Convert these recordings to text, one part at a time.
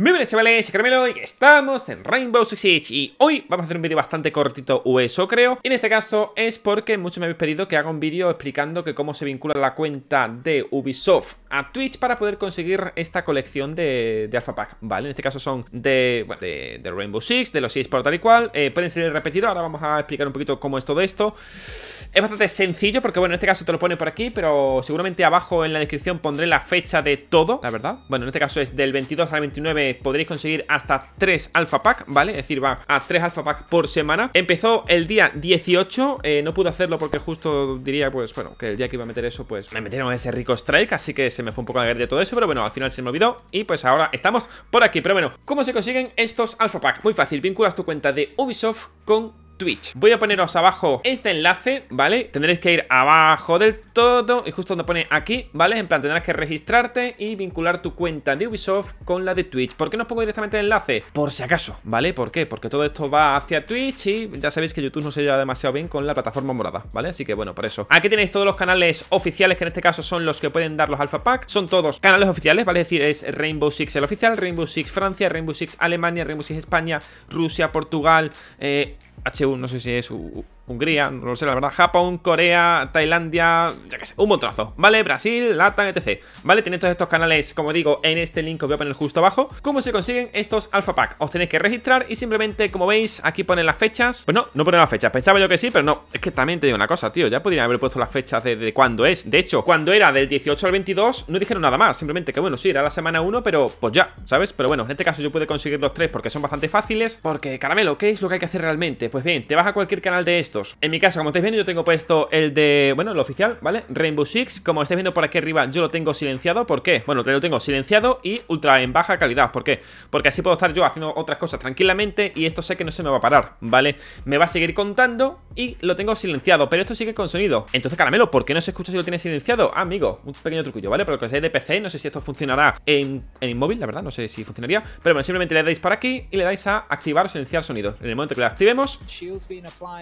Muy buenas chavales, soy Carmelo y estamos en Rainbow Six Siege y hoy vamos a hacer un vídeo bastante cortito o eso creo En este caso es porque muchos me habéis pedido que haga un vídeo explicando que cómo se vincula la cuenta de Ubisoft a Twitch para poder conseguir esta colección de, de Alpha Pack, ¿vale? En este caso son de, Rainbow Six, de los Six por tal y cual, eh, pueden ser repetidos, ahora vamos a explicar un poquito cómo es todo esto Es bastante sencillo porque bueno, en este caso te lo pone por aquí, pero seguramente abajo en la descripción pondré la fecha de todo, la verdad Bueno, en este caso es del 22 al 29 eh, podréis conseguir hasta 3 alpha pack, ¿vale? Es decir, va a 3 alpha pack por semana. Empezó el día 18, eh, no pude hacerlo porque justo diría, pues bueno, que el día que iba a meter eso, pues me metieron ese rico strike, así que se me fue un poco la De todo eso, pero bueno, al final se me olvidó y pues ahora estamos por aquí. Pero bueno, ¿cómo se consiguen estos alpha pack? Muy fácil, vinculas tu cuenta de Ubisoft con Twitch. Voy a poneros abajo este enlace, ¿vale? Tendréis que ir abajo del todo y justo donde pone aquí, ¿vale? En plan, tendrás que registrarte y vincular tu cuenta de Ubisoft con la de Twitch. ¿Por qué no os pongo directamente el enlace? Por si acaso, ¿vale? ¿Por qué? Porque todo esto va hacia Twitch y ya sabéis que YouTube no se lleva demasiado bien con la plataforma morada, ¿vale? Así que bueno, por eso. Aquí tenéis todos los canales oficiales, que en este caso son los que pueden dar los Alpha Pack. Son todos canales oficiales, ¿vale? Es decir, es Rainbow Six el oficial, Rainbow Six Francia, Rainbow Six Alemania, Rainbow Six España, Rusia, Portugal, eh, H1, no sé si es Hungría, no lo sé, la verdad, Japón, Corea, Tailandia, ya que sé, un montonazo, ¿vale? Brasil, Latam, etc. ¿Vale? Tenéis todos estos canales, como digo, en este link que os voy a poner justo abajo. ¿Cómo se consiguen estos Alpha Pack? Os tenéis que registrar y simplemente, como veis, aquí ponen las fechas. Pues no, no ponen las fechas, pensaba yo que sí, pero no. Es que también te digo una cosa, tío, ya podrían haber puesto las fechas de, de es. De hecho, cuando era del 18 al 22, no dijeron nada más, simplemente que bueno, sí, era la semana 1, pero pues ya, ¿sabes? Pero bueno, en este caso yo pude conseguir los tres porque son bastante fáciles. Porque, caramelo, ¿qué es lo que hay que hacer realmente? Pues bien, te vas a cualquier canal de esto en mi caso, como estáis viendo, yo tengo puesto el de, bueno, el oficial, ¿vale? Rainbow Six, como estáis viendo por aquí arriba, yo lo tengo silenciado, ¿por qué? Bueno, lo tengo silenciado y ultra en baja calidad, ¿por qué? Porque así puedo estar yo haciendo otras cosas tranquilamente y esto sé que no se me va a parar, ¿vale? Me va a seguir contando y lo tengo silenciado, pero esto sigue con sonido. Entonces, Caramelo, ¿por qué no se escucha si lo tiene silenciado? amigo, un pequeño truquillo, ¿vale? Pero lo que sea de PC, no sé si esto funcionará en, en móvil, la verdad, no sé si funcionaría, pero bueno, simplemente le dais para aquí y le dais a activar o silenciar sonido. En el momento que lo activemos,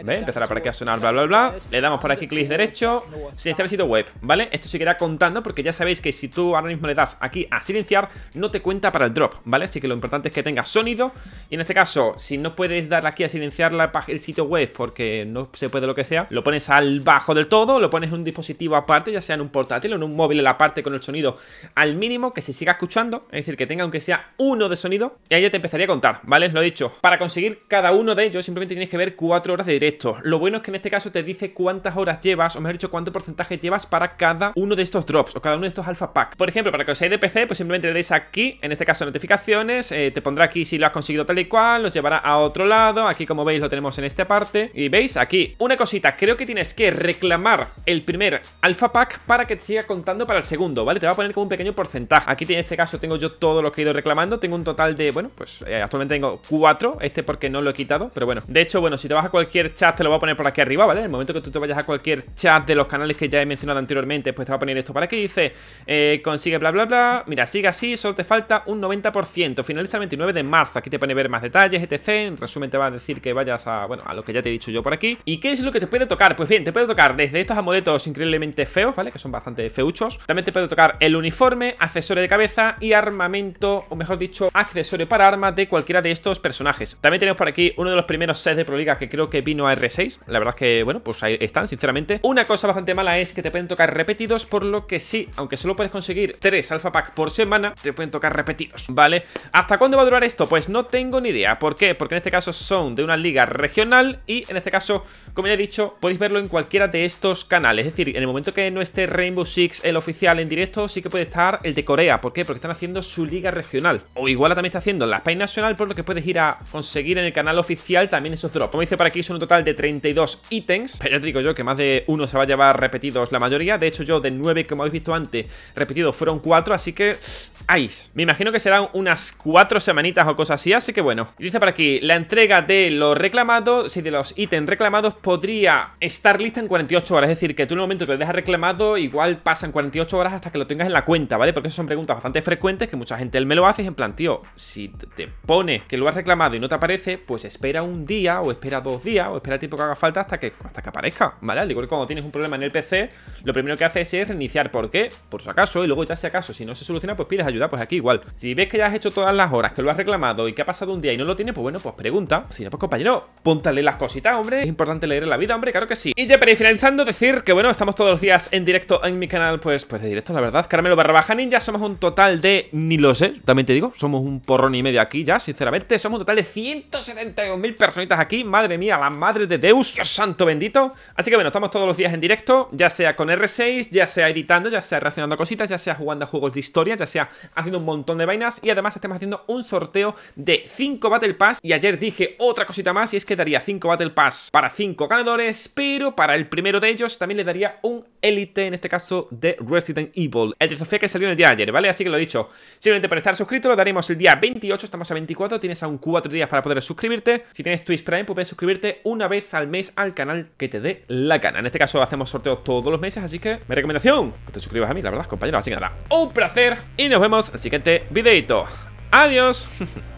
¿ve? Empezará para que que sonar, bla, bla, bla. Le damos por aquí clic derecho, silenciar el sitio web, ¿vale? Esto seguirá contando porque ya sabéis que si tú ahora mismo le das aquí a silenciar, no te cuenta para el drop, ¿vale? Así que lo importante es que tenga sonido. Y en este caso, si no puedes dar aquí a silenciar el sitio web porque no se puede lo que sea, lo pones al bajo del todo, lo pones en un dispositivo aparte, ya sea en un portátil o en un móvil en la parte con el sonido al mínimo, que se siga escuchando, es decir, que tenga aunque sea uno de sonido, y ahí ya te empezaría a contar, ¿vale? Lo he dicho, para conseguir cada uno de ellos simplemente tienes que ver cuatro horas de directo. Lo bueno es que en este caso te dice cuántas horas llevas, o mejor dicho, cuánto porcentaje llevas para cada uno de estos drops o cada uno de estos alpha pack. Por ejemplo, para que os seáis de PC, pues simplemente le deis aquí, en este caso notificaciones, eh, te pondrá aquí si lo has conseguido tal y cual, los llevará a otro lado, aquí como veis lo tenemos en esta parte, y veis aquí una cosita, creo que tienes que reclamar el primer alpha pack para que te siga contando para el segundo, ¿vale? Te va a poner como un pequeño porcentaje. Aquí en este caso tengo yo todo lo que he ido reclamando, tengo un total de, bueno, pues eh, actualmente tengo cuatro, este porque no lo he quitado, pero bueno, de hecho, bueno, si te vas a cualquier chat te lo poner por aquí arriba, ¿vale? En el momento que tú te vayas a cualquier chat de los canales que ya he mencionado anteriormente, pues te va a poner esto para aquí. Dice, eh, consigue bla, bla, bla. Mira, sigue así, solo te falta un 90%. Finaliza el 29 de marzo. Aquí te pone ver más detalles, etc. En resumen, te va a decir que vayas a, bueno, a lo que ya te he dicho yo por aquí. ¿Y qué es lo que te puede tocar? Pues bien, te puede tocar desde estos amuletos increíblemente feos, ¿vale? Que son bastante feuchos. También te puede tocar el uniforme, accesorio de cabeza y armamento, o mejor dicho, accesorio para armas de cualquiera de estos personajes. También tenemos por aquí uno de los primeros sets de Proliga que creo que vino a R6 la verdad es que, bueno, pues ahí están, sinceramente. Una cosa bastante mala es que te pueden tocar repetidos, por lo que sí, aunque solo puedes conseguir 3 Alpha pack por semana, te pueden tocar repetidos, ¿vale? ¿Hasta cuándo va a durar esto? Pues no tengo ni idea. ¿Por qué? Porque en este caso son de una liga regional y en este caso, como ya he dicho, podéis verlo en cualquiera de estos canales. Es decir, en el momento que no esté Rainbow Six el oficial en directo, sí que puede estar el de Corea. ¿Por qué? Porque están haciendo su liga regional. O igual también está haciendo la Spain Nacional, por lo que puedes ir a conseguir en el canal oficial también esos drops. Como dice para aquí, son un total de 30 32 ítems, pero te digo yo que más de uno se va a llevar repetidos la mayoría, de hecho yo de 9 como habéis visto antes repetidos fueron 4, así que... ahí Me imagino que serán unas 4 semanitas o cosas así, así que bueno. dice por aquí, la entrega de los reclamados, y de los ítems reclamados podría estar lista en 48 horas, es decir, que tú en el momento que lo dejas reclamado igual pasan 48 horas hasta que lo tengas en la cuenta, ¿vale? Porque eso son preguntas bastante frecuentes que mucha gente él me lo hace, es en plan, tío, si te pone que lo has reclamado y no te aparece, pues espera un día o espera dos días o espera tipo que haga falta hasta que, hasta que aparezca, ¿vale? Al igual que cuando tienes un problema en el PC, lo primero que haces es reiniciar. ¿Por qué? Por su acaso, y luego ya si acaso, si no se soluciona, pues pides ayuda, pues aquí igual. Si ves que ya has hecho todas las horas, que lo has reclamado y que ha pasado un día y no lo tiene, pues bueno, pues pregunta. Si no, pues compañero, póntale las cositas, hombre. Es importante leer en la vida, hombre, claro que sí. Y ya para ir finalizando, decir que bueno, estamos todos los días en directo en mi canal, pues, pues de directo, la verdad. caramelo barra baja ninja, somos un total de, ni lo sé, también te digo, somos un porrón y medio aquí ya, sinceramente. Somos un total de 171.000 personitas aquí, madre mía, la madre de Deus santo bendito. Así que bueno, estamos todos los días en directo, ya sea con R6, ya sea editando, ya sea reaccionando cositas, ya sea jugando a juegos de historia, ya sea haciendo un montón de vainas. Y además estamos haciendo un sorteo de 5 Battle Pass. Y ayer dije otra cosita más y es que daría 5 Battle Pass para 5 ganadores, pero para el primero de ellos también le daría un Elite, en este caso de Resident Evil. El de Sofía que salió el día de ayer, ¿vale? Así que lo he dicho, simplemente para estar suscrito lo daremos el día 28, estamos a 24, tienes aún 4 días para poder suscribirte. Si tienes Twitch Prime, puedes suscribirte una vez al mes al canal que te dé la gana. En este caso hacemos sorteos todos los meses, así que mi recomendación, que te suscribas a mí, la verdad, compañero. Así que nada, un placer y nos vemos en el siguiente videito. Adiós.